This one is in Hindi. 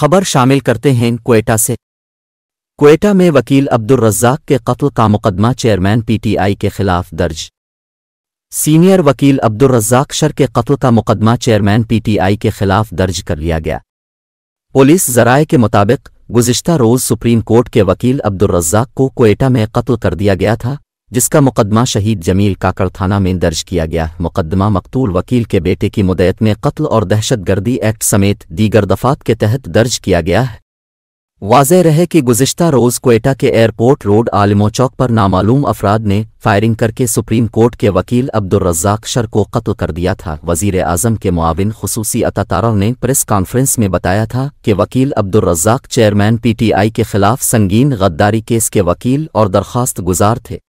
खबर शामिल करते हैं कोयटा से कोयटा में वकील अब्दुल रज्जाक के कत्ल का मुकदमा चेयरमैन पीटीआई के खिलाफ दर्ज सीनियर वकील अब्दुल रज्जाक शर के कत्ल का मुकदमा चेयरमैन पीटीआई के खिलाफ दर्ज कर लिया गया पुलिस जराए के मुताबिक गुज्तर रोज़ सुप्रीम कोर्ट के वकील अब्दुल रज्जाक को कोयटा में कत्ल कर दिया गया था जिसका मुकदमा शहीद जमील काकर थाना में दर्ज किया गया मुकदमा मकतूल वकील के बेटे की मुदैत में कत्ल और दहशतगर्दी एक्ट समेत दीगर दफात के तहत दर्ज किया गया है वाज रहे कि गुजशत रोज़ कोयटा के एयरपोर्ट रोड आलिमो चौक पर नामालूम अफराद ने फायरिंग करके सुप्रीम कोर्ट के वकील अब्दुलरजाक शर को कत्ल कर दिया था वजीर आजम के मुआविन खसूसी अतातारा ने प्रेस कॉन्फ्रेंस में बताया था कि वकील अब्दुलरजाक चेयरमैन पीटीआई के खिलाफ संगीन गद्दारी केस के वकील और दरख्वास्त गुजार थे